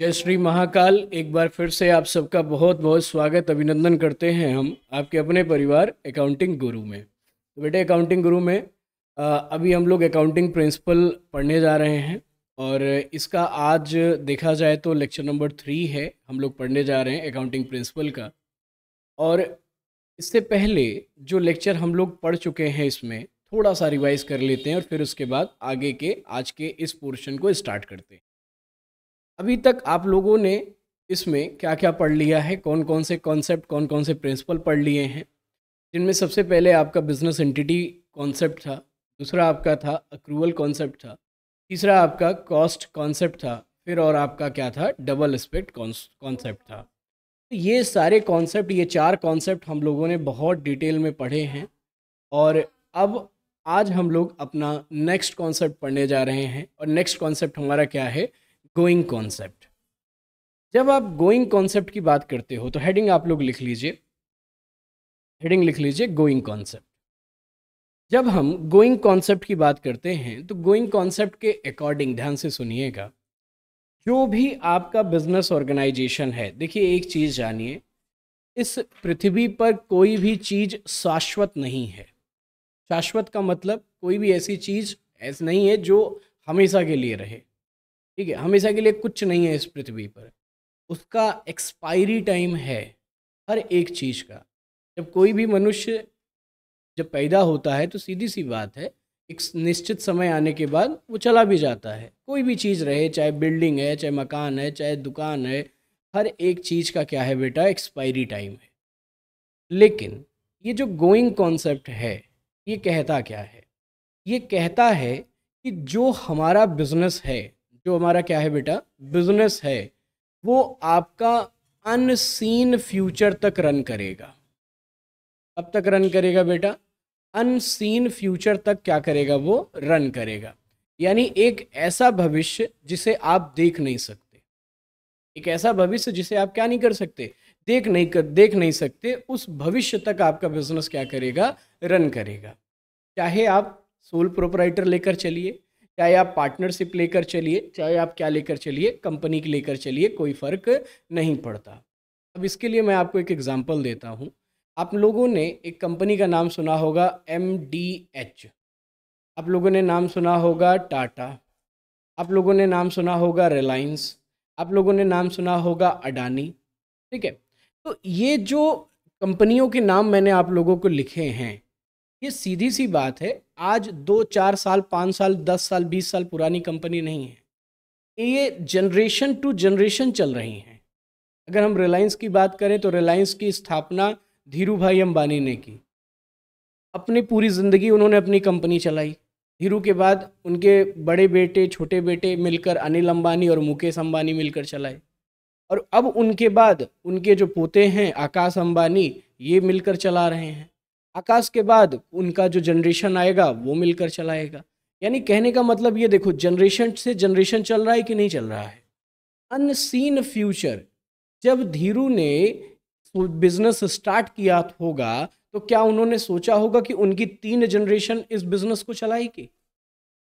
जय श्री महाकाल एक बार फिर से आप सबका बहुत बहुत स्वागत अभिनंदन करते हैं हम आपके अपने परिवार अकाउंटिंग गुरु में तो बेटे अकाउंटिंग गुरु में अभी हम लोग अकाउंटिंग प्रिंसिपल पढ़ने जा रहे हैं और इसका आज देखा जाए तो लेक्चर नंबर थ्री है हम लोग पढ़ने जा रहे हैं अकाउंटिंग प्रिंसिपल का और इससे पहले जो लेक्चर हम लोग पढ़ चुके हैं इसमें थोड़ा सा रिवाइज़ कर लेते हैं और फिर उसके बाद आगे के आज के इस पोर्शन को स्टार्ट करते हैं अभी तक आप लोगों ने इसमें क्या क्या पढ़ लिया है कौन कौन से कॉन्सेप्ट कौन कौन से प्रिंसिपल पढ़ लिए हैं जिनमें सबसे पहले आपका बिजनेस एंटिटी कॉन्सेप्ट था दूसरा आपका था अक्रूवल कॉन्सेप्ट था तीसरा आपका कॉस्ट कॉन्सेप्ट था फिर और आपका क्या था डबल स्पेक्ट कॉन्सेप्ट था तो ये सारे कॉन्सेप्ट ये चार कॉन्सेप्ट हम लोगों ने बहुत डिटेल में पढ़े हैं और अब आज हम लोग अपना नेक्स्ट कॉन्सेप्ट पढ़ने जा रहे हैं और नेक्स्ट कॉन्सेप्ट हमारा क्या है गोइंग कॉन्सेप्ट जब आप गोइंग कॉन्सेप्ट की बात करते हो तो हेडिंग आप लोग लिख लीजिए हेडिंग लिख लीजिए गोइंग कॉन्सेप्ट जब हम गोइंग कॉन्सेप्ट की बात करते हैं तो गोइंग कॉन्सेप्ट के अकॉर्डिंग ध्यान से सुनिएगा जो भी आपका बिजनेस ऑर्गेनाइजेशन है देखिए एक चीज़ जानिए इस पृथ्वी पर कोई भी चीज़ शाश्वत नहीं है शाश्वत का मतलब कोई भी ऐसी चीज़ ऐसी नहीं है जो हमेशा के लिए रहे ठीक है हमेशा के लिए कुछ नहीं है इस पृथ्वी पर उसका एक्सपायरी टाइम है हर एक चीज़ का जब कोई भी मनुष्य जब पैदा होता है तो सीधी सी बात है एक निश्चित समय आने के बाद वो चला भी जाता है कोई भी चीज़ रहे चाहे बिल्डिंग है चाहे मकान है चाहे दुकान है हर एक चीज़ का क्या है बेटा एक्सपायरी टाइम है लेकिन ये जो गोइंग कॉन्सेप्ट है ये कहता क्या है ये कहता है कि जो हमारा बिजनेस है जो हमारा क्या है बेटा बिजनेस है वो आपका अनसीन फ्यूचर तक रन करेगा अब तक रन करेगा बेटा अनसीन फ्यूचर तक क्या करेगा वो रन करेगा यानी एक ऐसा भविष्य जिसे आप देख नहीं सकते एक ऐसा भविष्य जिसे आप क्या नहीं कर सकते देख नहीं कर देख नहीं सकते उस भविष्य तक आपका बिजनेस क्या करेगा रन करेगा चाहे आप सोल प्रोपराइटर लेकर चलिए चाहे आप पार्टनरशिप लेकर चलिए चाहे आप क्या लेकर चलिए कंपनी की लेकर चलिए कोई फ़र्क नहीं पड़ता अब इसके लिए मैं आपको एक एग्ज़ाम्पल देता हूँ आप लोगों ने एक कंपनी का नाम सुना होगा एम डी एच आप लोगों ने नाम सुना होगा टाटा आप लोगों ने नाम सुना होगा रिलायंस आप लोगों ने नाम सुना होगा अडानी ठीक है तो ये जो कंपनियों के नाम मैंने आप लोगों को लिखे हैं ये सीधी सी बात है आज दो चार साल पाँच साल दस साल बीस साल पुरानी कंपनी नहीं है ये जनरेशन टू जनरेशन चल रही हैं अगर हम रिलायंस की बात करें तो रिलायंस की स्थापना धीरू भाई अंबानी ने की अपनी पूरी ज़िंदगी उन्होंने अपनी कंपनी चलाई धीरू के बाद उनके बड़े बेटे छोटे बेटे मिलकर अनिल अंबानी और मुकेश अंबानी मिलकर चलाए और अब उनके बाद उनके जो पोते हैं आकाश अंबानी ये मिलकर चला रहे हैं आकाश के बाद उनका जो जनरेशन आएगा वो मिलकर चलाएगा यानी कहने का मतलब ये देखो जनरेशन से जनरेशन चल रहा है कि नहीं चल रहा है अनसीन फ्यूचर जब धीरू ने बिजनेस स्टार्ट किया होगा तो क्या उन्होंने सोचा होगा कि उनकी तीन जनरेशन इस बिजनेस को चलाएगी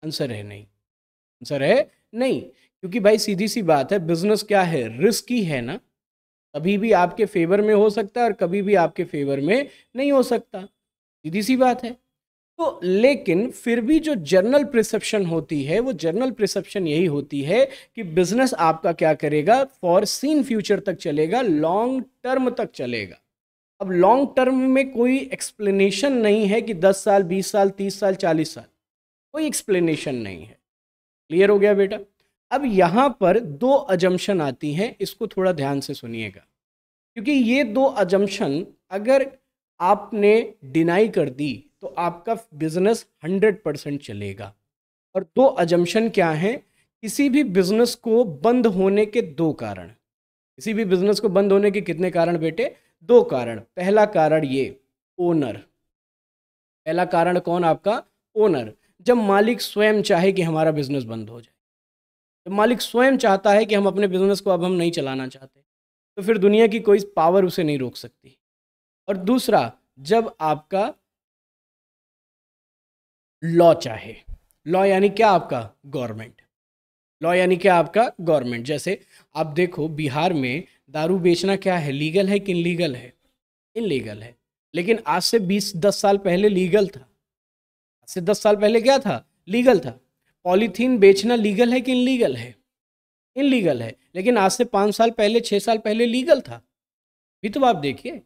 आंसर है नहीं आंसर है नहीं क्योंकि भाई सीधी सी बात है बिजनेस क्या है रिस्क ही है ना कभी भी आपके फेवर में हो सकता है और कभी भी आपके फेवर में नहीं हो सकता सीधी सी बात है तो लेकिन फिर भी जो जनरल प्रिसेप्शन होती है वो जनरल प्रिसेप्शन यही होती है कि बिजनेस आपका क्या करेगा फॉर सीन फ्यूचर तक चलेगा लॉन्ग टर्म तक चलेगा अब लॉन्ग टर्म में कोई एक्सप्लेनेशन नहीं है कि 10 साल 20 साल 30 साल 40 साल कोई एक्सप्लेनेशन नहीं है क्लियर हो गया बेटा अब यहाँ पर दो अजम्पन आती हैं इसको थोड़ा ध्यान से सुनिएगा क्योंकि ये दो अजम्पन अगर आपने डिनाई कर दी तो आपका बिजनेस हंड्रेड परसेंट चलेगा और दो अजम्पन क्या हैं किसी भी बिजनेस को बंद होने के दो कारण किसी भी बिजनेस को बंद होने के कितने कारण बेटे दो कारण पहला कारण ये ओनर पहला कारण कौन आपका ओनर जब मालिक स्वयं चाहे कि हमारा बिजनेस बंद हो जाए जब मालिक स्वयं चाहता है कि हम अपने बिजनेस को अब हम नहीं चलाना चाहते तो फिर दुनिया की कोई पावर उसे नहीं रोक सकती और दूसरा जब आपका लॉ चाहे लॉ यानी क्या आपका गवर्नमेंट लॉ यानी क्या आपका गवर्नमेंट जैसे आप देखो बिहार में दारू बेचना क्या है लीगल है कि इनलीगल है इनलीगल है लेकिन आज से बीस दस साल पहले लीगल था आज से दस साल पहले क्या था लीगल था पॉलीथीन बेचना लीगल है कि इनलीगल है इनलीगल है लेकिन आज से पाँच साल पहले छः साल पहले लीगल था भी तो आप देखिए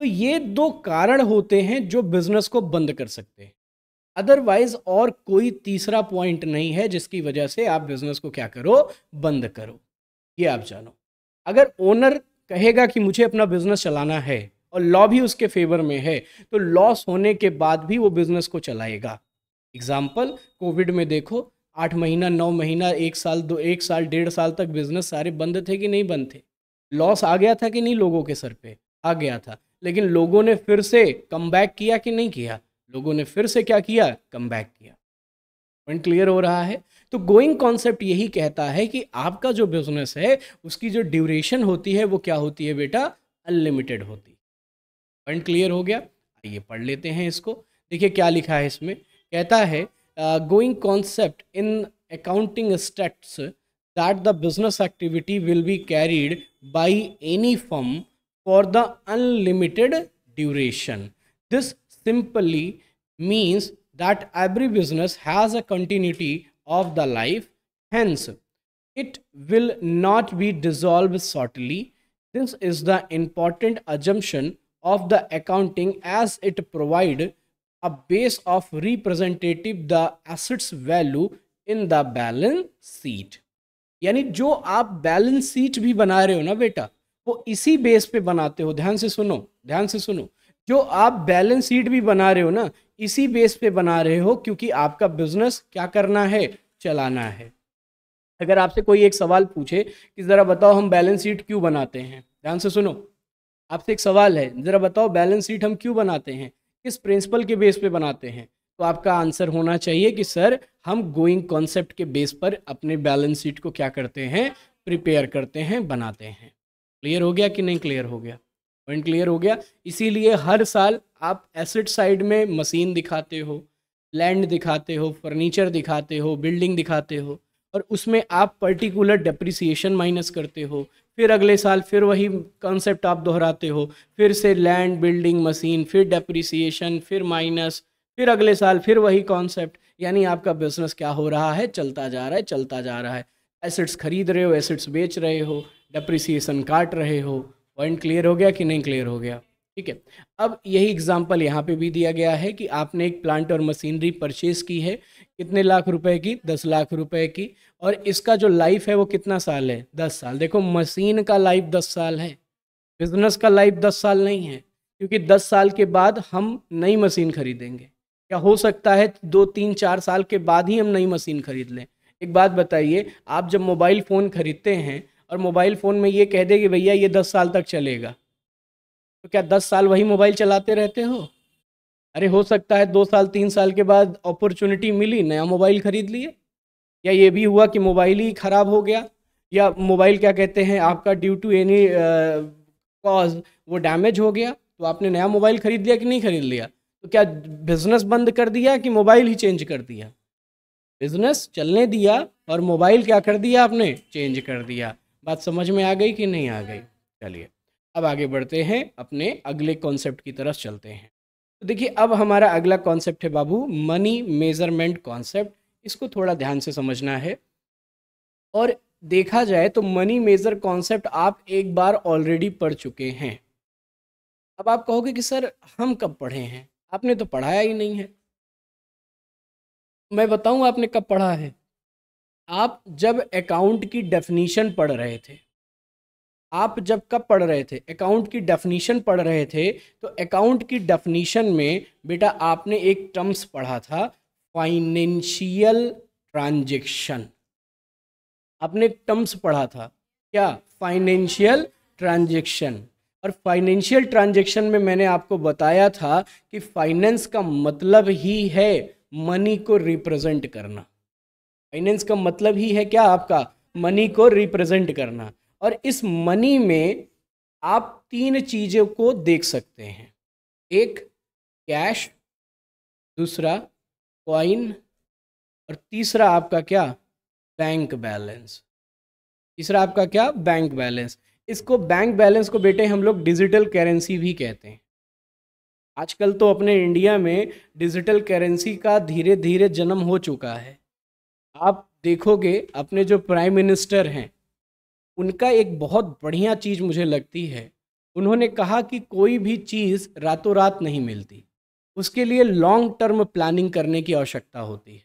तो ये दो कारण होते हैं जो बिजनेस को बंद कर सकते हैं अदरवाइज और कोई तीसरा पॉइंट नहीं है जिसकी वजह से आप बिजनेस को क्या करो बंद करो ये आप जानो अगर ओनर कहेगा कि मुझे अपना बिजनेस चलाना है और लॉ भी उसके फेवर में है तो लॉस होने के बाद भी वो बिजनेस को चलाएगा एग्जाम्पल कोविड में देखो आठ महीना नौ महीना एक साल दो एक साल डेढ़ साल तक बिजनेस सारे बंद थे कि नहीं बंद थे लॉस आ गया था कि नहीं लोगों के सर पे आ गया था लेकिन लोगों ने फिर से कम किया कि नहीं किया लोगों ने फिर से क्या किया कम किया पॉइंट क्लियर हो रहा है तो गोइंग कॉन्सेप्ट यही कहता है कि आपका जो बिजनेस है उसकी जो ड्यूरेशन होती है वो क्या होती है बेटा अनलिमिटेड होती है पॉइंट क्लियर हो गया आइए पढ़ लेते हैं इसको देखिए क्या लिखा है इसमें कहता है going concept in accounting states that the business activity will be carried by any firm for the unlimited duration. This simply means that every business has a continuity of the life, hence it will not be dissolved shortly. This is the important assumption of the accounting as it provide a base of representative the assets value in the balance sheet. यानी जो आप balance sheet भी बना रहे हो ना बेटा वो इसी बेस पे बनाते हो ध्यान से सुनो ध्यान से सुनो जो आप बैलेंस शीट भी बना रहे हो ना इसी बेस पे बना रहे हो क्योंकि आपका बिजनेस क्या करना है चलाना है अगर आपसे कोई एक सवाल पूछे कि ज़रा बताओ हम बैलेंस शीट क्यों बनाते हैं ध्यान से सुनो आपसे एक सवाल है ज़रा बताओ बैलेंस शीट हम क्यों बनाते हैं किस प्रिंसिपल के बेस पे बनाते हैं तो आपका आंसर होना चाहिए कि सर हम गोइंग कॉन्सेप्ट के बेस पर अपने बैलेंस शीट को क्या करते हैं प्रिपेयर करते हैं बनाते हैं क्लियर हो गया कि नहीं क्लियर हो गया पॉइंट क्लियर हो गया इसीलिए हर साल आप एसेट साइड में मशीन दिखाते हो लैंड दिखाते हो फर्नीचर दिखाते हो बिल्डिंग दिखाते हो और उसमें आप पर्टिकुलर डिप्रिसिएशन माइनस करते हो फिर अगले साल फिर वही कॉन्सेप्ट आप दोहराते हो फिर से लैंड बिल्डिंग मशीन फिर डेप्रिसिएशन फिर माइनस फिर अगले साल फिर वही कॉन्सेप्ट यानी आपका बिजनेस क्या हो रहा है चलता जा रहा है चलता जा रहा है एसेट्स खरीद रहे हो एसेट्स बेच रहे हो डेप्रिसिएशन काट रहे हो पॉइंट क्लियर हो गया कि नहीं क्लियर हो गया ठीक है अब यही एग्जाम्पल यहाँ पे भी दिया गया है कि आपने एक प्लांट और मशीनरी परचेज की है कितने लाख रुपए की दस लाख रुपए की और इसका जो लाइफ है वो कितना साल है दस साल देखो मशीन का लाइफ दस साल है बिजनेस का लाइफ दस साल नहीं है क्योंकि दस साल के बाद हम नई मशीन खरीदेंगे क्या हो सकता है दो तीन चार साल के बाद ही हम नई मशीन खरीद लें एक बात बताइए आप जब मोबाइल फ़ोन खरीदते हैं और मोबाइल फ़ोन में ये कह दे कि भैया ये दस साल तक चलेगा तो क्या दस साल वही मोबाइल चलाते रहते हो अरे हो सकता है दो साल तीन साल के बाद अपॉर्चुनिटी मिली नया मोबाइल ख़रीद लिए या ये भी हुआ कि मोबाइल ही ख़राब हो गया या मोबाइल क्या कहते हैं आपका ड्यू टू एनी कॉज वो डैमेज हो गया तो आपने नया मोबाइल ख़रीद लिया कि नहीं ख़रीद लिया तो क्या बिज़नेस बंद कर दिया कि मोबाइल ही चेंज कर दिया बिज़नेस चलने दिया और मोबाइल क्या कर दिया आपने चेंज कर दिया बात समझ में आ गई कि नहीं आ गई चलिए अब आगे बढ़ते हैं अपने अगले कॉन्सेप्ट की तरफ चलते हैं तो देखिए अब हमारा अगला कॉन्सेप्ट है बाबू मनी मेजरमेंट कॉन्सेप्ट इसको थोड़ा ध्यान से समझना है और देखा जाए तो मनी मेजर कॉन्सेप्ट आप एक बार ऑलरेडी पढ़ चुके हैं अब आप कहोगे कि सर हम कब पढ़े हैं आपने तो पढ़ाया ही नहीं है मैं बताऊं आपने कब पढ़ा है आप जब अकाउंट की डेफिनीशन पढ़ रहे थे आप जब कब पढ़ रहे थे अकाउंट की डेफिनीशन पढ़ रहे थे तो अकाउंट की डेफिनीशन में बेटा आपने एक टर्म्स पढ़ा था फाइनेंशियल ट्रांजेक्शन आपने टर्म्स पढ़ा था क्या फाइनेंशियल ट्रांजेक्शन और फाइनेंशियल ट्रांजेक्शन में मैंने आपको बताया था कि फाइनेंस का मतलब ही है मनी को रिप्रेजेंट करना फाइनेंस का मतलब ही है क्या आपका मनी को रिप्रेजेंट करना और इस मनी में आप तीन चीज़ों को देख सकते हैं एक कैश दूसरा कॉइन और तीसरा आपका क्या बैंक बैलेंस तीसरा आपका क्या बैंक बैलेंस इसको बैंक बैलेंस को बेटे हम लोग डिजिटल करेंसी भी कहते हैं आजकल तो अपने इंडिया में डिजिटल करेंसी का धीरे धीरे जन्म हो चुका है आप देखोगे अपने जो प्राइम मिनिस्टर हैं उनका एक बहुत बढ़िया चीज़ मुझे लगती है उन्होंने कहा कि कोई भी चीज़ रातों रात नहीं मिलती उसके लिए लॉन्ग टर्म प्लानिंग करने की आवश्यकता होती है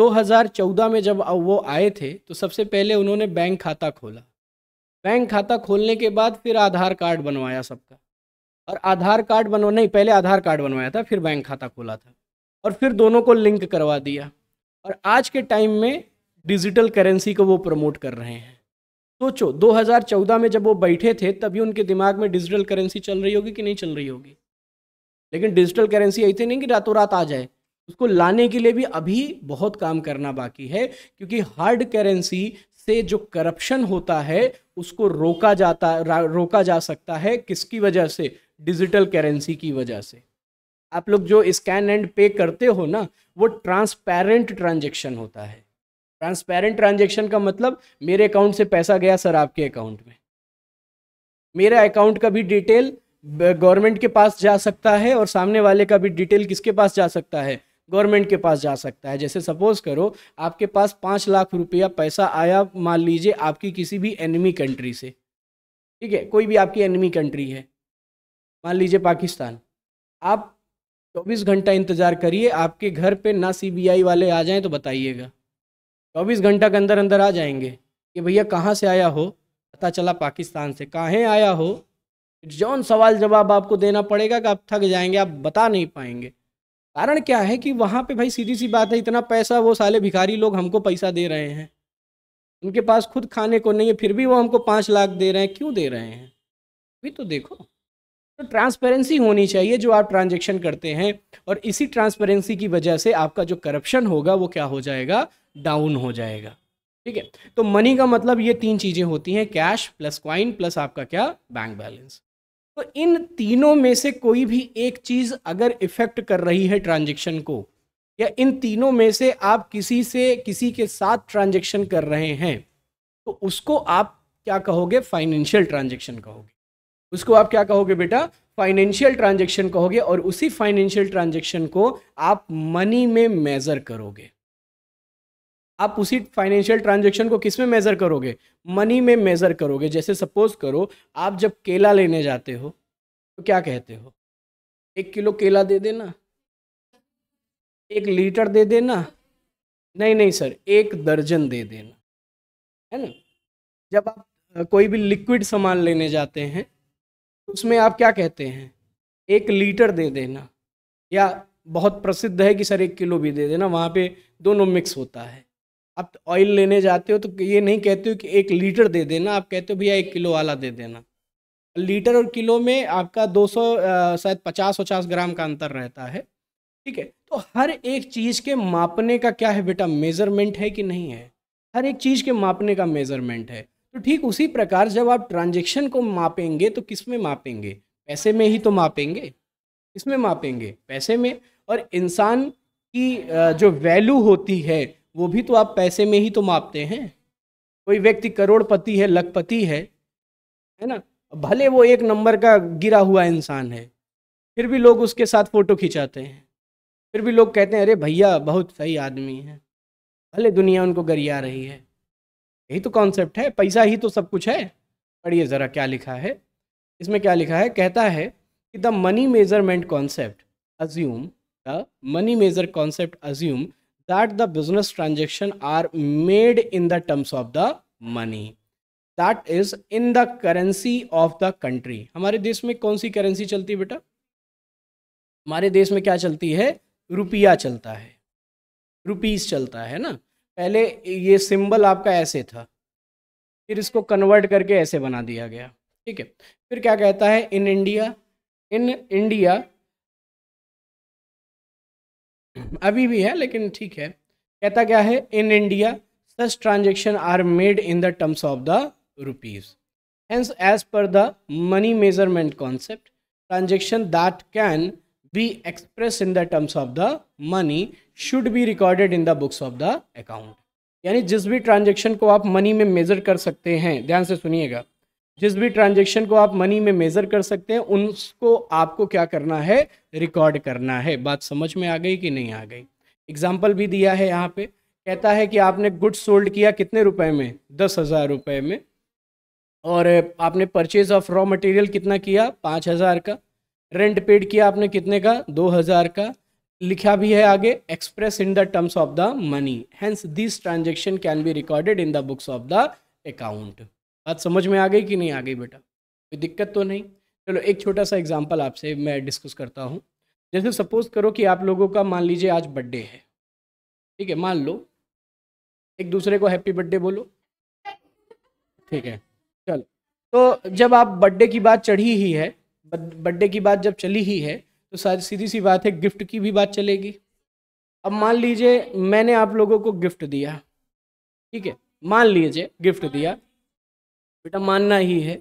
2014 में जब वो आए थे तो सबसे पहले उन्होंने बैंक खाता खोला बैंक खाता खोलने के बाद फिर आधार कार्ड बनवाया सबका और आधार कार्ड बनवा नहीं पहले आधार कार्ड बनवाया था फिर बैंक खाता खोला था और फिर दोनों को लिंक करवा दिया और आज के टाइम में डिजिटल करेंसी को वो प्रमोट कर रहे हैं सोचो 2014 में जब वो बैठे थे तभी उनके दिमाग में डिजिटल करेंसी चल रही होगी कि नहीं चल रही होगी लेकिन डिजिटल करेंसी ऐसे नहीं कि रातों रात आ जाए उसको लाने के लिए भी अभी बहुत काम करना बाकी है क्योंकि हार्ड करेंसी से जो करप्शन होता है उसको रोका जाता रोका जा सकता है किसकी वजह से डिजिटल करेंसी की वजह से आप लोग जो स्कैन एंड पे करते हो ना वो ट्रांसपेरेंट ट्रांजेक्शन होता है ट्रांसपेरेंट ट्रांजेक्शन का मतलब मेरे अकाउंट से पैसा गया सर आपके अकाउंट में मेरा अकाउंट का भी डिटेल गवर्नमेंट के पास जा सकता है और सामने वाले का भी डिटेल किसके पास जा सकता है गवर्नमेंट के पास जा सकता है जैसे सपोज करो आपके पास पाँच लाख रुपया पैसा आया मान लीजिए आपकी किसी भी एनिमी कंट्री से ठीक है कोई भी आपकी एनिमी कंट्री है मान लीजिए पाकिस्तान आप चौबीस घंटा इंतज़ार करिए आपके घर पे ना सीबीआई वाले आ जाएं तो बताइएगा चौबीस घंटा के अंदर अंदर आ जाएंगे कि भैया कहाँ से आया हो पता चला पाकिस्तान से कहाँ आया हो जौन सवाल जवाब आपको देना पड़ेगा कि आप थक जाएंगे आप बता नहीं पाएंगे कारण क्या है कि वहाँ पे भाई सीधी सी बात है इतना पैसा वो साले भिखारी लोग हमको पैसा दे रहे हैं उनके पास खुद खाने को नहीं है फिर भी वो हमको पाँच लाख दे रहे हैं क्यों दे रहे हैं भी तो देखो तो ट्रांसपेरेंसी होनी चाहिए जो आप ट्रांजेक्शन करते हैं और इसी ट्रांसपेरेंसी की वजह से आपका जो करप्शन होगा वो क्या हो जाएगा डाउन हो जाएगा ठीक है तो मनी का मतलब ये तीन चीज़ें होती हैं कैश प्लस क्वाइन प्लस आपका क्या बैंक बैलेंस तो इन तीनों में से कोई भी एक चीज़ अगर इफेक्ट कर रही है ट्रांजेक्शन को या इन तीनों में से आप किसी से किसी के साथ ट्रांजेक्शन कर रहे हैं तो उसको आप क्या कहोगे फाइनेंशियल ट्रांजेक्शन कहोगे उसको आप क्या कहोगे बेटा फाइनेंशियल ट्रांजेक्शन कहोगे और उसी फाइनेंशियल ट्रांजेक्शन को आप मनी में मेजर करोगे आप उसी फाइनेंशियल ट्रांजेक्शन को किस में मेज़र करोगे मनी में मेज़र करोगे जैसे सपोज करो आप जब केला लेने जाते हो तो क्या कहते हो एक किलो केला दे देना एक लीटर दे देना नहीं नहीं सर एक दर्जन दे देना है ना जब आप कोई भी लिक्विड सामान लेने जाते हैं उसमें आप क्या कहते हैं एक लीटर दे देना या बहुत प्रसिद्ध है कि सर एक किलो भी दे देना वहाँ पे दोनों मिक्स होता है आप ऑयल तो लेने जाते हो तो ये नहीं कहते हो कि एक लीटर दे देना आप कहते हो भैया एक किलो वाला दे देना लीटर और किलो में आपका दो सौ शायद पचास पचास ग्राम का अंतर रहता है ठीक है तो हर एक चीज़ के मापने का क्या है बेटा मेज़रमेंट है कि नहीं है हर एक चीज़ के मापने का मेज़रमेंट है तो ठीक उसी प्रकार जब आप ट्रांजेक्शन को मापेंगे तो किस में मापेंगे पैसे में ही तो मापेंगे किस में मापेंगे पैसे में और इंसान की जो वैल्यू होती है वो भी तो आप पैसे में ही तो मापते हैं कोई व्यक्ति करोड़पति है लखपति है है ना भले वो एक नंबर का गिरा हुआ इंसान है फिर भी लोग उसके साथ फ़ोटो खिंचाते हैं फिर भी लोग कहते हैं अरे भैया बहुत सही आदमी है भले दुनिया उनको गरिया रही है यही तो कॉन्सेप्ट है पैसा ही तो सब कुछ है पढ़िए ज़रा क्या लिखा है इसमें क्या लिखा है कहता है कि the money measurement concept assume the money measure concept assume that the business transaction are made in the terms of the money that is in the currency of the country हमारे देश में कौन सी करेंसी चलती है बेटा हमारे देश में क्या चलती है रुपया चलता है रुपीज चलता है ना पहले ये सिंबल आपका ऐसे था फिर इसको कन्वर्ट करके ऐसे बना दिया गया ठीक है फिर क्या कहता है इन इंडिया इन इंडिया अभी भी है लेकिन ठीक है कहता क्या है in India such transaction are made in the terms of the rupees hence as per the money measurement concept transaction that can be expressed in the terms of the money should be recorded in the books of the account यानी जिस भी transaction को आप money में measure कर सकते हैं ध्यान से सुनिएगा जिस भी ट्रांजेक्शन को आप मनी में मेज़र कर सकते हैं उनको आपको क्या करना है रिकॉर्ड करना है बात समझ में आ गई कि नहीं आ गई एग्जाम्पल भी दिया है यहाँ पे कहता है कि आपने गुड्स सोल्ड किया कितने रुपए में दस हज़ार रुपये में और आपने परचेज ऑफ रॉ मटेरियल कितना किया पाँच हज़ार का रेंट पेड किया आपने कितने का दो हज़ार का लिखा भी है आगे express in the terms of the money hence this transaction can be recorded in the books of the account बात समझ में आ गई कि नहीं आ गई बेटा कोई दिक्कत तो नहीं चलो एक छोटा सा एग्जाम्पल आपसे मैं डिस्कस करता हूँ जैसे सपोज करो कि आप लोगों का मान लीजिए आज बर्थडे है ठीक है मान लो एक दूसरे को हैप्पी बर्थडे बोलो ठीक है चलो तो जब आप बर्थडे की बात चढ़ी ही है बर्थडे की बात जब चली ही है तो सारी सीधी सी बात है गिफ्ट की भी बात चलेगी अब मान लीजिए मैंने आप लोगों को गिफ्ट दिया ठीक है मान लीजिए गिफ्ट दिया बेटा मानना ही है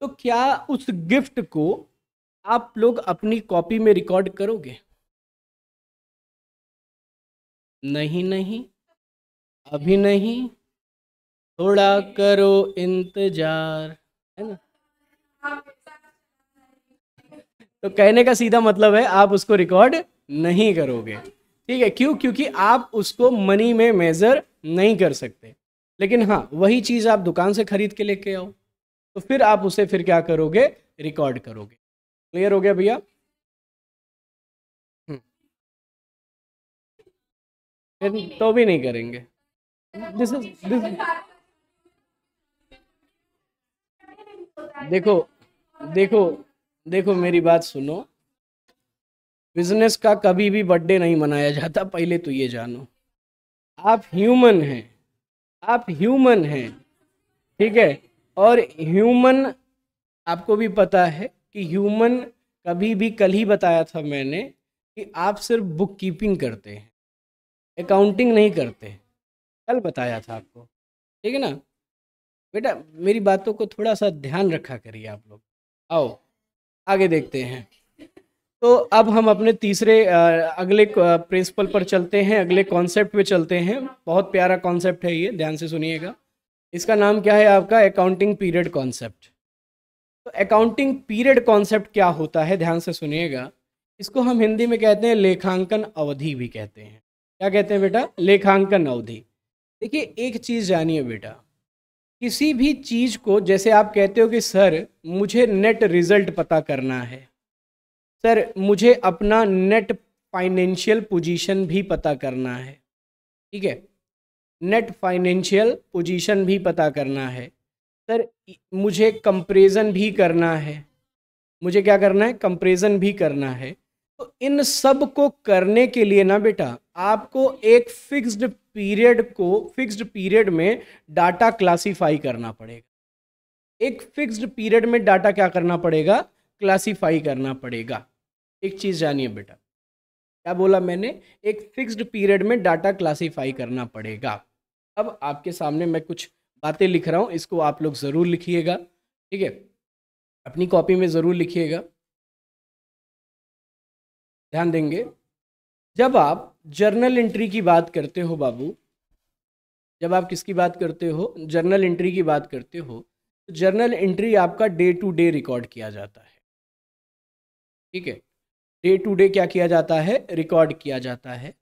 तो क्या उस गिफ्ट को आप लोग अपनी कॉपी में रिकॉर्ड करोगे नहीं नहीं अभी नहीं थोड़ा करो इंतजार है ना तो कहने का सीधा मतलब है आप उसको रिकॉर्ड नहीं करोगे ठीक है क्यों क्योंकि आप उसको मनी में मेज़र नहीं कर सकते लेकिन हाँ वही चीज़ आप दुकान से खरीद के लेके आओ तो फिर आप उसे फिर क्या करोगे रिकॉर्ड करोगे क्लियर हो गया भैया हम्म। तो भी नहीं करेंगे दिस इज दिस देखो देखो देखो मेरी बात सुनो बिजनेस का कभी भी बर्थडे नहीं मनाया जाता पहले तो ये जानो आप ह्यूमन हैं आप ह्यूमन हैं ठीक है और ह्यूमन आपको भी पता है कि ह्यूमन कभी भी कल ही बताया था मैंने कि आप सिर्फ बुक कीपिंग करते हैं अकाउंटिंग नहीं करते कल बताया था आपको ठीक है ना बेटा मेरी बातों को थोड़ा सा ध्यान रखा करिए आप लोग आओ आगे देखते हैं तो अब हम अपने तीसरे अगले प्रिंसिपल पर चलते हैं अगले कॉन्सेप्ट पे चलते हैं बहुत प्यारा कॉन्सेप्ट है ये ध्यान से सुनिएगा इसका नाम क्या है आपका अकाउंटिंग पीरियड कॉन्सेप्ट तो अकाउंटिंग पीरियड कॉन्सेप्ट क्या होता है ध्यान से सुनिएगा इसको हम हिंदी में कहते हैं लेखांकन अवधि भी कहते हैं क्या कहते हैं बेटा लेखांकन अवधि देखिए एक चीज़ जानिए बेटा किसी भी चीज़ को जैसे आप कहते हो कि सर मुझे नेट रिज़ल्ट पता करना है सर मुझे अपना नेट फाइनेंशियल पोजीशन भी पता करना है ठीक है नेट फाइनेंशियल पोजीशन भी पता करना है सर मुझे कंप्रेजन भी करना है मुझे क्या करना है कंप्रेजन भी करना है तो इन सब को करने के लिए ना बेटा आपको एक फिक्स्ड पीरियड को फिक्स्ड पीरियड में डाटा क्लासिफाई करना पड़ेगा एक फिक्स्ड पीरियड में डाटा क्या करना पड़ेगा क्लासिफाई करना पड़ेगा एक चीज़ जानिए बेटा क्या बोला मैंने एक फिक्स्ड पीरियड में डाटा क्लासिफाई करना पड़ेगा अब आपके सामने मैं कुछ बातें लिख रहा हूँ इसको आप लोग ज़रूर लिखिएगा ठीक है अपनी कॉपी में ज़रूर लिखिएगा ध्यान देंगे जब आप जर्नल एंट्री की बात करते हो बाबू जब आप किसकी बात करते हो जर्नल एंट्री की बात करते हो तो जर्नल एंट्री आपका डे टू डे रिकॉर्ड किया जाता है ठीक है डे टू डे क्या किया जाता है रिकॉर्ड किया जाता है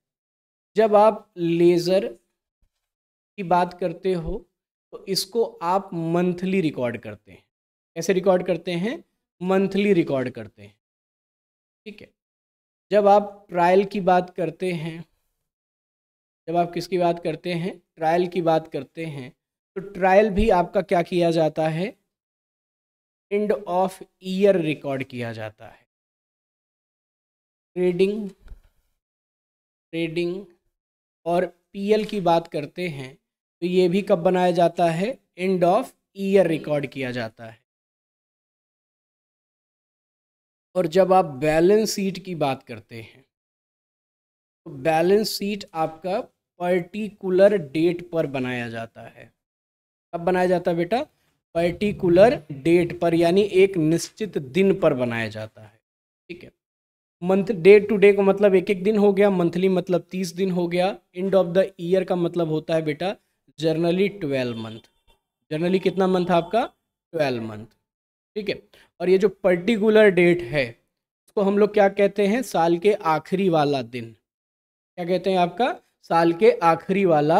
जब आप लेज़र की बात करते हो तो इसको आप मंथली रिकॉर्ड करते हैं कैसे रिकॉर्ड करते हैं मंथली रिकॉर्ड करते हैं ठीक है जब आप ट्रायल की बात करते हैं जब आप किसकी बात करते हैं ट्रायल की बात करते हैं तो ट्रायल भी आपका क्या किया जाता है एंड ऑफ ईयर रिकॉर्ड किया जाता है ट्रेडिंग ट्रेडिंग और पीएल की बात करते हैं तो ये भी कब बनाया जाता है एंड ऑफ ईयर रिकॉर्ड किया जाता है और जब आप बैलेंस शीट की बात करते हैं तो बैलेंस शीट आपका पर्टिकुलर डेट पर बनाया जाता है कब बनाया जाता है बेटा पर्टिकुलर डेट पर यानी एक निश्चित दिन पर बनाया जाता है ठीक है मंथ डे टू डे का मतलब एक एक दिन हो गया मंथली मतलब तीस दिन हो गया एंड ऑफ द ईयर का मतलब होता है बेटा जर्नली ट्वेल्व मंथ जर्नली कितना मंथ आपका ट्वेल्व मंथ ठीक है और ये जो पर्टिकुलर डेट है इसको हम लोग क्या कहते हैं साल के आखिरी वाला दिन क्या कहते हैं आपका साल के आखिरी वाला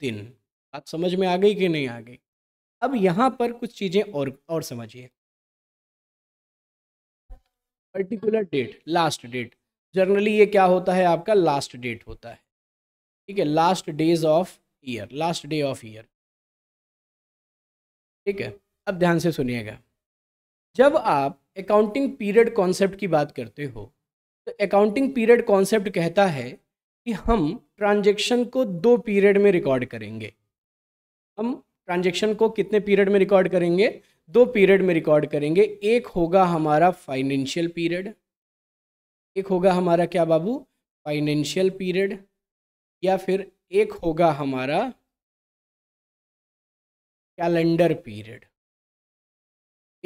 दिन आप समझ में आ गई कि नहीं आ गई अब यहाँ पर कुछ चीज़ें और और समझिए particular date last date generally ये क्या होता है आपका लास्ट डेट होता है ठीक है last days of year last day of year ठीक है अब ध्यान से सुनिएगा जब आप अकाउंटिंग पीरियड कॉन्सेप्ट की बात करते हो तो अकाउंटिंग पीरियड कॉन्सेप्ट कहता है कि हम ट्रांजेक्शन को दो पीरियड में रिकॉर्ड करेंगे हम ट्रांजेक्शन को कितने पीरियड में रिकॉर्ड करेंगे दो पीरियड में रिकॉर्ड करेंगे एक होगा हमारा फाइनेंशियल पीरियड एक होगा हमारा क्या बाबू फाइनेंशियल पीरियड या फिर एक होगा हमारा कैलेंडर पीरियड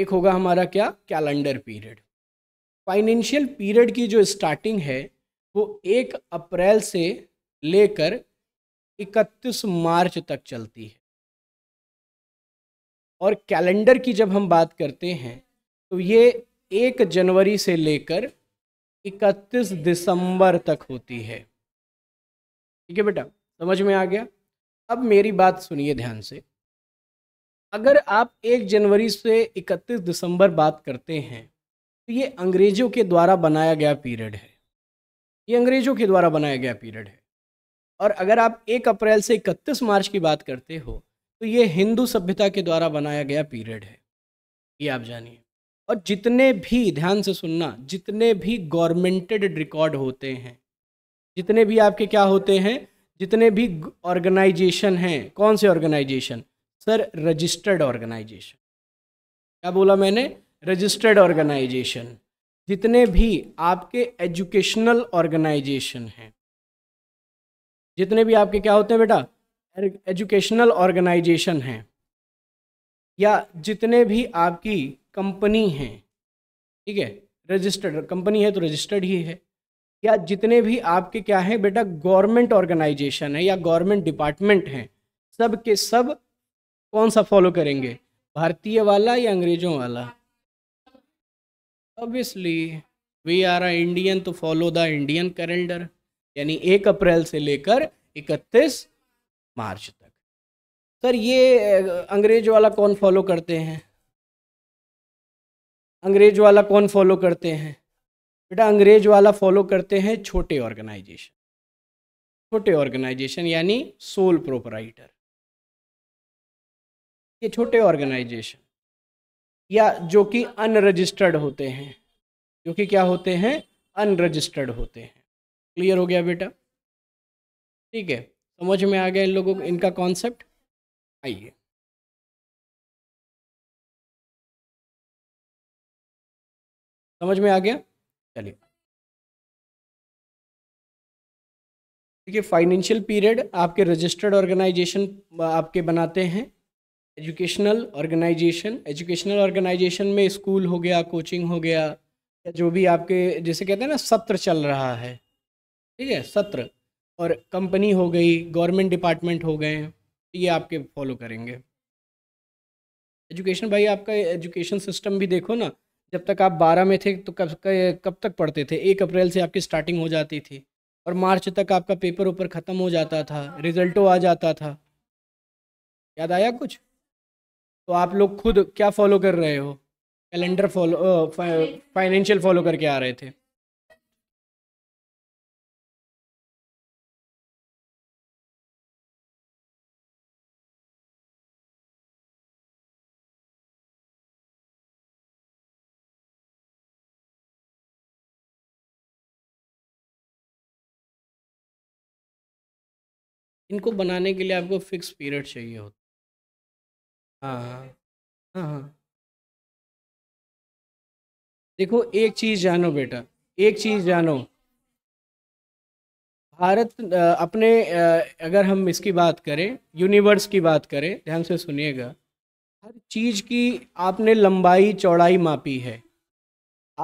एक होगा हमारा क्या कैलेंडर पीरियड फाइनेंशियल पीरियड की जो स्टार्टिंग है वो एक अप्रैल से लेकर इकतीस मार्च तक चलती है और कैलेंडर की जब हम बात करते हैं तो ये एक जनवरी से लेकर इकतीस दिसंबर तक होती है ठीक है बेटा समझ में आ गया अब मेरी बात सुनिए ध्यान से अगर आप एक जनवरी से इकतीस दिसंबर बात करते हैं तो ये अंग्रेज़ों के द्वारा बनाया गया पीरियड है ये अंग्रेज़ों के द्वारा बनाया गया पीरियड है और अगर आप एक अप्रैल से इकतीस मार्च की बात करते हो तो ये हिंदू सभ्यता के द्वारा बनाया गया पीरियड है ये आप जानिए और जितने भी ध्यान से सुनना जितने भी गवर्नमेंटेड रिकॉर्ड होते हैं जितने भी आपके क्या होते हैं जितने भी ऑर्गेनाइजेशन हैं कौन से ऑर्गेनाइजेशन सर रजिस्टर्ड ऑर्गेनाइजेशन क्या बोला मैंने रजिस्टर्ड ऑर्गेनाइजेशन जितने भी आपके एजुकेशनल ऑर्गेनाइजेशन हैं जितने भी आपके क्या होते हैं बेटा एजुकेशनल ऑर्गेनाइजेशन हैं या जितने भी आपकी कंपनी हैं ठीक है रजिस्टर्ड कंपनी है तो रजिस्टर्ड ही है या जितने भी आपके क्या हैं बेटा गवर्नमेंट ऑर्गेनाइजेशन है या गवर्नमेंट डिपार्टमेंट हैं सब के सब कौन सा फॉलो करेंगे भारतीय वाला या अंग्रेजों वाला obviously we are a Indian तो फॉलो द इंडियन कैलेंडर यानी एक अप्रैल से लेकर इकतीस मार्च तक सर ये अंग्रेज वाला कौन फॉलो करते हैं अंग्रेज वाला कौन फॉलो करते हैं बेटा अंग्रेज वाला फॉलो करते हैं छोटे ऑर्गेनाइजेशन छोटे ऑर्गेनाइजेशन यानी सोल प्रोपराइटर ये छोटे ऑर्गेनाइजेशन या जो कि अनरजिस्टर्ड होते हैं जो कि क्या होते हैं अनरजिस्टर्ड होते हैं क्लियर हो गया बेटा ठीक है समझ में आ गया इन लोगों को इनका कॉन्सेप्ट आइए समझ में आ गया चलिए देखिए फाइनेंशियल पीरियड आपके रजिस्टर्ड ऑर्गेनाइजेशन आपके बनाते हैं एजुकेशनल ऑर्गेनाइजेशन एजुकेशनल ऑर्गेनाइजेशन में स्कूल हो गया कोचिंग हो गया या जो भी आपके जैसे कहते हैं ना सत्र चल रहा है ठीक है सत्र और कंपनी हो गई गवर्नमेंट डिपार्टमेंट हो गए ये आपके फॉलो करेंगे एजुकेशन भाई आपका एजुकेशन सिस्टम भी देखो ना जब तक आप बारह में थे तो कब कब तक पढ़ते थे एक अप्रैल से आपकी स्टार्टिंग हो जाती थी और मार्च तक आपका पेपर ऊपर ख़त्म हो जाता था रिजल्टो आ जाता था याद आया कुछ तो आप लोग खुद क्या फॉलो कर रहे हो कैलेंडर फॉलो फाइनेंशियल फॉलो करके आ रहे थे इनको बनाने के लिए आपको फिक्स पीरियड चाहिए होता हाँ, हाँ हाँ हाँ देखो एक चीज जानो बेटा एक चीज जानो भारत अपने अगर हम इसकी बात करें यूनिवर्स की बात करें ध्यान से सुनिएगा हर चीज की आपने लंबाई चौड़ाई मापी है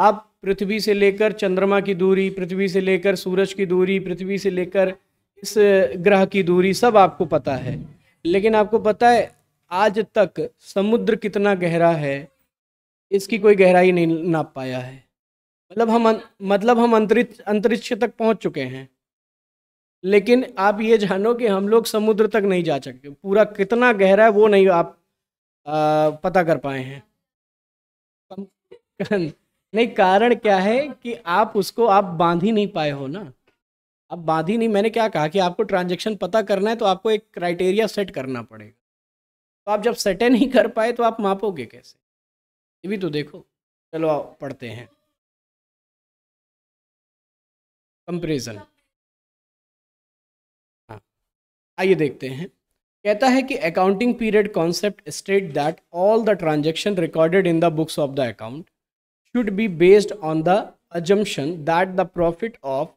आप पृथ्वी से लेकर चंद्रमा की दूरी पृथ्वी से लेकर सूरज की दूरी पृथ्वी से लेकर इस ग्रह की दूरी सब आपको पता है लेकिन आपको पता है आज तक समुद्र कितना गहरा है इसकी कोई गहराई नहीं नाप पाया है मतलब हम अं, मतलब हम अंतरिक्ष अंतरिक्ष तक पहुंच चुके हैं लेकिन आप ये जानो कि हम लोग समुद्र तक नहीं जा सकते पूरा कितना गहरा है वो नहीं आप आ, पता कर पाए हैं नहीं कारण क्या है कि आप उसको आप बांध ही नहीं पाए हो ना आप बांध ही नहीं मैंने क्या कहा कि आपको ट्रांजेक्शन पता करना है तो आपको एक क्राइटेरिया सेट करना पड़ेगा तो आप जब सेटे नहीं कर पाए तो आप मापोगे कैसे ये भी तो देखो चलो आओ पढ़ते हैं कंपेरिजन हाँ आइए देखते हैं कहता है कि accounting period concept state that all the transaction recorded in the books of the account should be based on the assumption that the profit of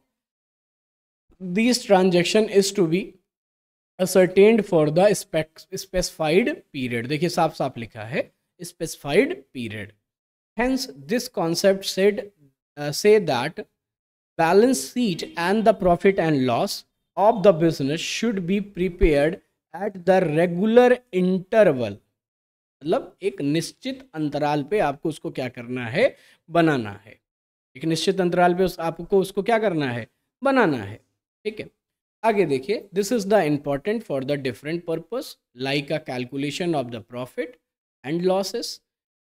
this transaction is to be ascertained for the specified period देखिए साफ साफ लिखा है specified period hence this concept said say that balance sheet and the profit and loss of the business should be prepared at the regular interval मतलब एक निश्चित अंतराल पे आपको उसको क्या करना है बनाना है एक निश्चित अंतराल पे उस आपको उसको क्या करना है बनाना है ठीक है आगे देखिए this is the important for the different purpose like a calculation of the profit and losses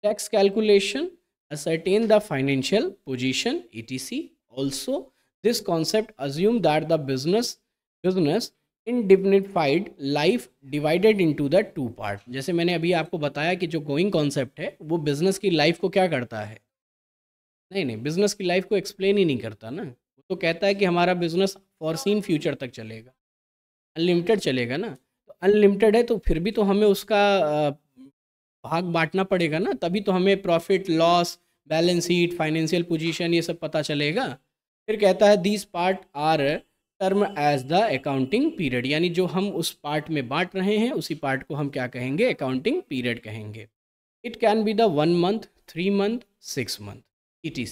tax calculation ascertain the financial position etc also this concept assumes that business business business life divided into the two part जैसे मैंने अभी आपको बताया कि जो going concept है वो business की लाइफ को क्या करता है नहीं नहीं बिजनेस की लाइफ को एक्सप्लेन ही नहीं करता ना वो तो कहता है कि हमारा बिजनेस फॉरसीन फ्यूचर तक चलेगा अनलिमिटेड चलेगा ना तो अनलिमिटेड है तो फिर भी तो हमें उसका भाग बांटना पड़ेगा ना तभी तो हमें profit loss balance sheet financial position ये सब पता चलेगा फिर कहता है this part are term as the accounting period यानी जो हम उस पार्ट में बांट रहे हैं उसी पार्ट को हम क्या कहेंगे अकाउंटिंग पीरियड कहेंगे it can be the one month three month six month ई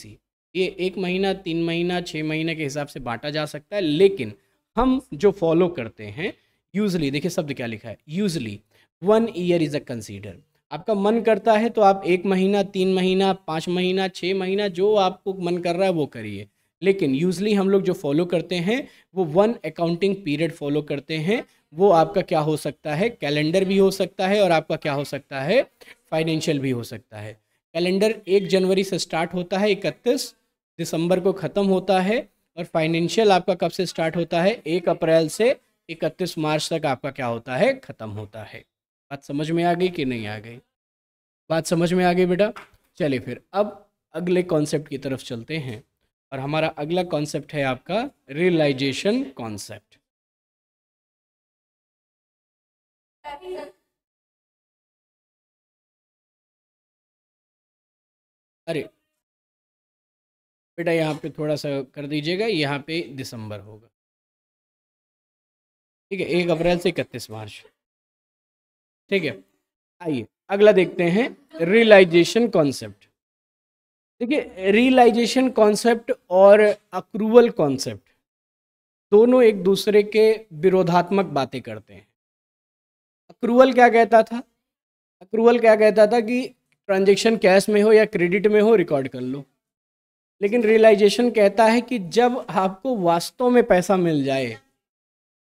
ये एक महीना तीन महीना छः महीने के हिसाब से बांटा जा सकता है लेकिन हम जो फॉलो करते हैं यूजली देखिए शब्द क्या लिखा है usually one year is a consider आपका मन करता है तो आप एक महीना तीन महीना पाँच महीना छः महीना जो आपको मन कर रहा है वो करिए लेकिन यूजली हम लोग जो फॉलो करते हैं वो वन अकाउंटिंग पीरियड फॉलो करते हैं वो आपका क्या हो सकता है कैलेंडर भी हो सकता है और आपका क्या हो सकता है फाइनेंशियल भी हो सकता है कैलेंडर एक जनवरी से स्टार्ट होता है इकतीस दिसंबर को ख़त्म होता है और फाइनेंशियल आपका कब से स्टार्ट होता है एक अप्रैल से इकतीस मार्च तक आपका क्या होता है ख़त्म होता है बात समझ में आ गई कि नहीं आ गई बात समझ में आ गई बेटा चलिए फिर अब अगले कॉन्सेप्ट की तरफ चलते हैं और हमारा अगला कॉन्सेप्ट है आपका रियलाइजेशन कॉन्सेप्ट अरे बेटा यहाँ पे थोड़ा सा कर दीजिएगा यहाँ पे दिसंबर होगा ठीक है एक अप्रैल से इकतीस मार्च ठीक है आइए अगला देखते हैं रियलाइजेशन कॉन्सेप्ट देखिए रियलाइजेशन कॉन्सेप्ट और अक्रूवल कॉन्सेप्ट दोनों एक दूसरे के विरोधात्मक बातें करते हैं अक्रूवल क्या कहता था अक्रूवल क्या कहता था कि ट्रांजेक्शन कैश में हो या क्रेडिट में हो रिकॉर्ड कर लो लेकिन रियलाइजेशन कहता है कि जब आपको वास्तव में पैसा मिल जाए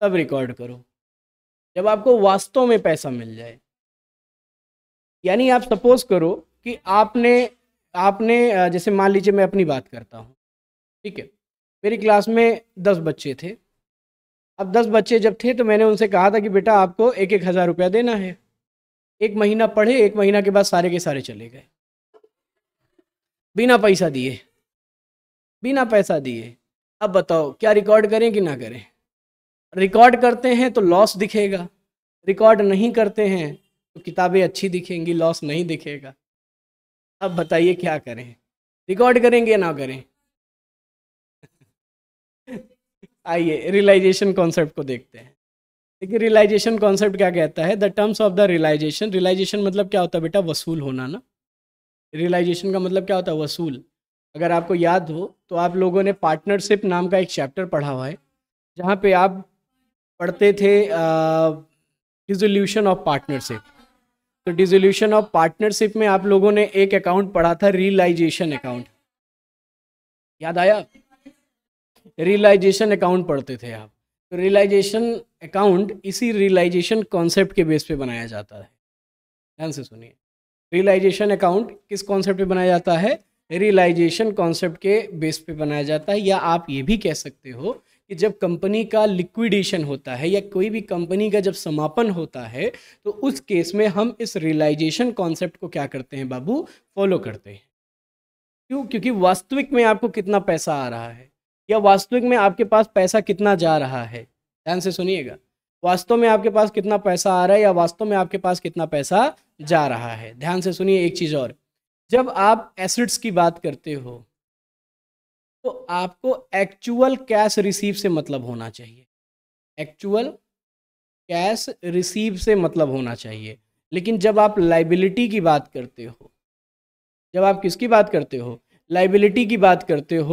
तब रिकॉर्ड करो जब आपको वास्तव में पैसा मिल जाए यानी आप सपोज करो कि आपने आपने जैसे मान लीजिए मैं अपनी बात करता हूँ ठीक है मेरी क्लास में दस बच्चे थे अब दस बच्चे जब थे तो मैंने उनसे कहा था कि बेटा आपको एक एक हज़ार रुपया देना है एक महीना पढ़े एक महीना के बाद सारे के सारे चले गए बिना पैसा दिए बिना पैसा दिए अब बताओ क्या रिकॉर्ड करें कि ना करें रिकॉर्ड करते हैं तो लॉस दिखेगा रिकॉर्ड नहीं करते हैं तो किताबें अच्छी दिखेंगी लॉस नहीं दिखेगा अब बताइए क्या करें रिकॉर्ड करेंगे ना करें आइए रियलाइजेशन कॉन्सेप्ट को देखते हैं देखिए रियलाइजेशन कॉन्सेप्ट क्या कहता है the terms of the realization realization मतलब क्या होता है बेटा वसूल होना ना रियलाइजेशन का मतलब क्या होता है वसूल अगर आपको याद हो तो आप लोगों ने पार्टनरशिप नाम का एक चैप्टर पढ़ा हुआ है जहाँ पे आप पढ़ते थे डिजोल्यूशन ऑफ पार्टनरशिप तो डिजोल्यूशन ऑफ पार्टनरशिप में आप लोगों ने एक अकाउंट पढ़ा था रियलाइजेशन अकाउंट याद आया रियलाइजेशन अकाउंट पढ़ते थे आप तो रियलाइजेशन अकाउंट इसी रियलाइजेशन कॉन्सेप्ट के बेस पे बनाया जाता है ध्यान से सुनिए रियलाइजेशन अकाउंट किस कॉन्सेप्ट पे बनाया जाता है रियलाइजेशन कॉन्सेप्ट के बेस पे बनाया जाता है या आप ये भी कह सकते हो कि जब कंपनी का लिक्विडेशन होता है या कोई भी कंपनी का जब समापन होता है तो उस केस में हम इस रियलाइजेशन कॉन्सेप्ट को क्या करते हैं बाबू फॉलो करते हैं क्यों क्योंकि वास्तविक में आपको कितना पैसा आ रहा है या वास्तविक में आपके पास पैसा कितना जा रहा है ध्यान से सुनिएगा वास्तव में आपके पास कितना पैसा आ रहा है या वास्तव में आपके पास कितना पैसा जा रहा है ध्यान से सुनिए एक चीज़ और जब आप एसिड्स की बात करते हो तो आपको एक्चुअल कैश रिसीव से मतलब होना चाहिए एक्चुअल कैश रिसीव से मतलब होना चाहिए लेकिन जब आप लाइबिलिटी की बात करते हो जब आप किसकी बात करते हो लाइबिलिटी की बात करते हो